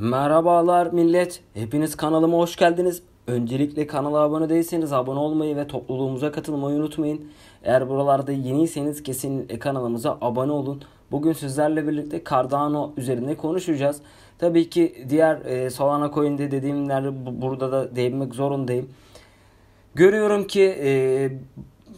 Merhabalar millet. Hepiniz kanalıma hoş geldiniz. Öncelikle kanala abone değilseniz abone olmayı ve topluluğumuza katılmayı unutmayın. Eğer buralarda yeniyseniz kesin kanalımıza abone olun. Bugün sizlerle birlikte Cardano üzerinde konuşacağız. Tabii ki diğer e, Solana coin'de dediğimler burada da değinmek zorundayım. Görüyorum ki e,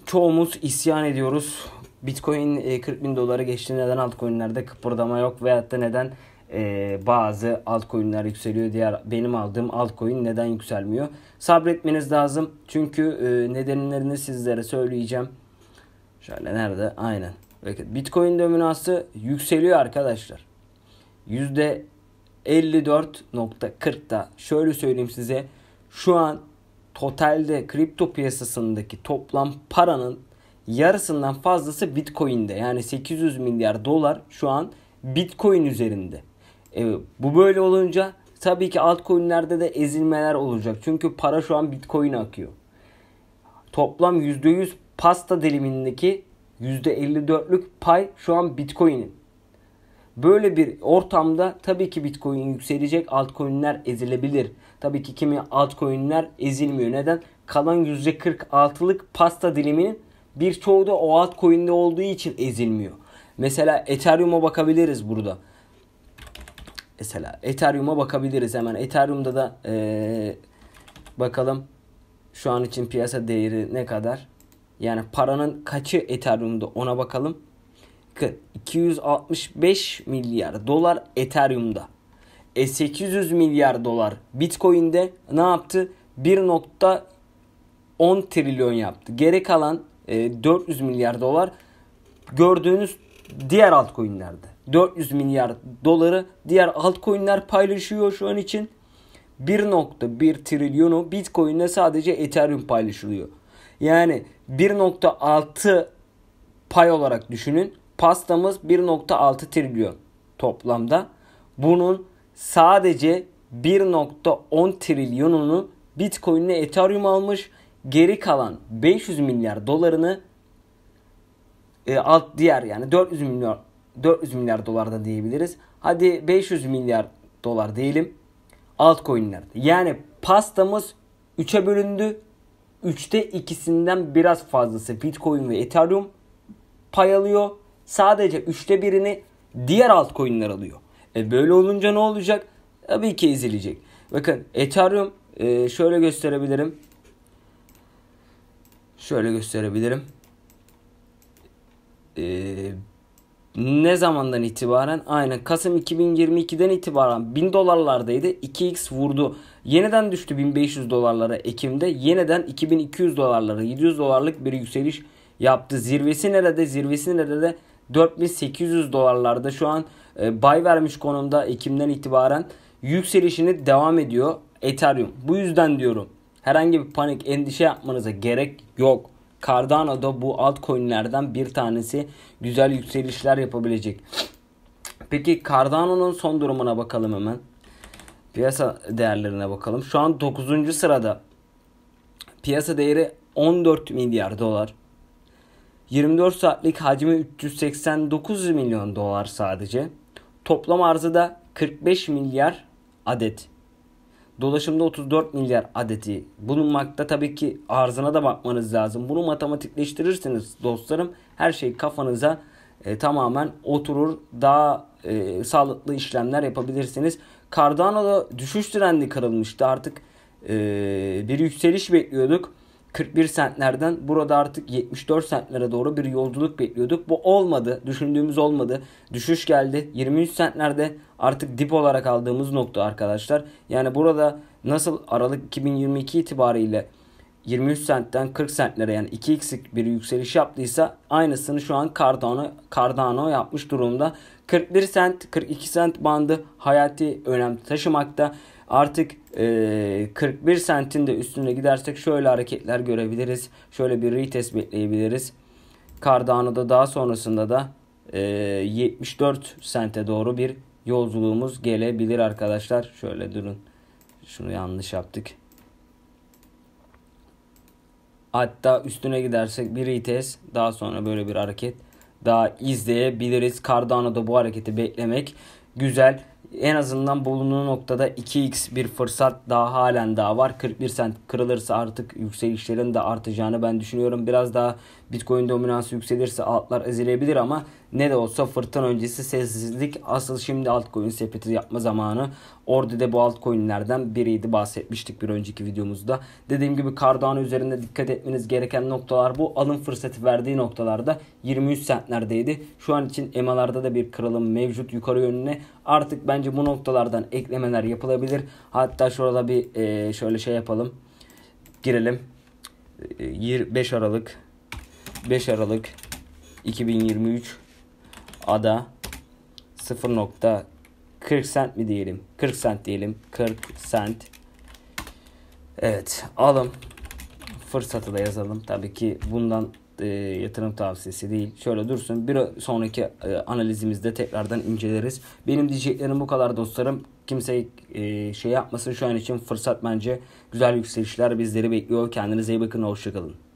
çoğumuz isyan ediyoruz. Bitcoin 40 e, bin dolara geçti. Neden altcoin'lerde kıpırdama yok veyahut da neden e, bazı altcoin'ler yükseliyor. Diğer benim aldığım altcoin neden yükselmiyor? Sabretmeniz lazım. Çünkü e, nedenlerini sizlere söyleyeceğim. Şöyle nerede? Aynen. Bakın Bitcoin dominansı yükseliyor arkadaşlar. Yüzde 54.40'da şöyle söyleyeyim size şu an totalde kripto piyasasındaki toplam paranın yarısından fazlası Bitcoin'de. Yani 800 milyar dolar şu an Bitcoin üzerinde. E, bu böyle olunca tabii ki altcoin'lerde de ezilmeler olacak. Çünkü para şu an Bitcoin'e akıyor. Toplam %100 pasta dilimindeki %54'lük pay şu an Bitcoin'in. Böyle bir ortamda tabii ki Bitcoin yükselecek, altcoin'ler ezilebilir. Tabii ki kimi altcoin'ler ezilmiyor. Neden? Kalan %46'lık pasta diliminin birçoğu da o altcoin'de olduğu için ezilmiyor. Mesela Ethereum'a bakabiliriz burada. Mesela Ethereum'a bakabiliriz hemen. Ethereum'da da ee, bakalım şu an için piyasa değeri ne kadar? Yani paranın kaçı Ethereum'da ona bakalım. 265 milyar dolar Ethereum'da. E 800 milyar dolar Bitcoin'de ne yaptı? 1.10 trilyon yaptı. Geri kalan e, 400 milyar dolar gördüğünüz diğer altcoin'lerde. 400 milyar doları diğer altcoin'ler paylaşıyor şu an için. 1.1 trilyonu Bitcoin'le sadece Ethereum paylaşılıyor. Yani 1.6 pay olarak düşünün. Pastamız 1.6 trilyon toplamda. Bunun sadece 1.10 trilyonunu Bitcoin'le Ethereum almış. Geri kalan 500 milyar dolarını e, alt diğer yani 400 milyar 400 milyar dolar da diyebiliriz. Hadi 500 milyar dolar diyelim. Altcoin'lerde. Yani pastamız 3'e bölündü. 3'te ikisinden biraz fazlası Bitcoin ve Ethereum pay alıyor. Sadece 3'te birini diğer altcoin'ler alıyor. E böyle olunca ne olacak? Tabii ki ezilecek. Bakın Ethereum e, şöyle gösterebilirim. Şöyle gösterebilirim. E, ne zamandan itibaren? aynı Kasım 2022'den itibaren 1000 dolarlardaydı. 2x vurdu. Yeniden düştü 1500 dolarlara Ekim'de. Yeniden 2200 dolarlara 700 dolarlık bir yükseliş yaptı. Zirvesi nerede? Zirvesi nerede? 4800 dolarlarda şu an e, bay vermiş konumda Ekim'den itibaren yükselişini devam ediyor Ethereum. Bu yüzden diyorum herhangi bir panik endişe yapmanıza gerek yok. Cardano da bu altcoin'lerden bir tanesi güzel yükselişler yapabilecek. Peki Cardano'nun son durumuna bakalım hemen. Piyasa değerlerine bakalım. Şu an 9. sırada. Piyasa değeri 14 milyar dolar. 24 saatlik hacmi 389 milyon dolar sadece. Toplam arzı da 45 milyar adet. Dolaşımda 34 milyar adeti bulunmakta. Tabii ki arzına da bakmanız lazım. Bunu matematikleştirirsiniz dostlarım. Her şey kafanıza e, tamamen oturur. Daha e, sağlıklı işlemler yapabilirsiniz. Cardano'da düşüş trendi kırılmıştı. Artık e, bir yükseliş bekliyorduk. 41 sentlerden burada artık 74 sentlere doğru bir yolculuk bekliyorduk. Bu olmadı. Düşündüğümüz olmadı. Düşüş geldi. 23 sentlerde artık dip olarak aldığımız nokta arkadaşlar. Yani burada nasıl Aralık 2022 itibariyle 23 sentten 40 sentlere yani 2x'lik bir yükseliş yaptıysa aynısını şu an Cardano, Cardano yapmış durumda. 41 sent 42 sent bandı hayati önem taşımakta. Artık e, 41 sentin de üstüne gidersek şöyle hareketler görebiliriz. Şöyle bir retest bekleyebiliriz. Cardano'da daha sonrasında da e, 74 sente doğru bir yolculuğumuz gelebilir arkadaşlar. Şöyle durun. Şunu yanlış yaptık. Hatta üstüne gidersek bir retest daha sonra böyle bir hareket daha izleyebiliriz. Cardano'da bu hareketi beklemek güzel en azından bulunduğu noktada 2x bir fırsat daha halen daha var. 41 sent kırılırsa artık yükselişlerin de artacağını ben düşünüyorum. Biraz daha Bitcoin dominansı yükselirse altlar ezilebilir ama ne de olsa fırtına öncesi sessizlik asıl şimdi altcoin sepeti yapma zamanı. Orada da bu altcoinlerden biriydi bahsetmiştik bir önceki videomuzda. Dediğim gibi Cardano üzerinde dikkat etmeniz gereken noktalar bu. Alım fırsatı verdiği noktalarda 23 centlerdeydi. Şu an için emalarda da bir kırılım mevcut yukarı yönüne. Artık bence bu noktalardan eklemeler yapılabilir. Hatta şurada bir şöyle şey yapalım. Girelim. 25 Aralık 5 Aralık 2023 ada 0.40 cent mi diyelim? 40 cent diyelim. 40 cent. Evet alım fırsatı da yazalım. Tabii ki bundan e, yatırım tavsiyesi değil. Şöyle dursun. Bir sonraki e, analizimizde tekrardan inceleriz. Benim diyeceklerim bu kadar dostlarım. Kimse e, şey yapmasın şu an için fırsat bence. Güzel yükselişler bizleri bekliyor. Kendinize iyi bakın. Hoşçakalın.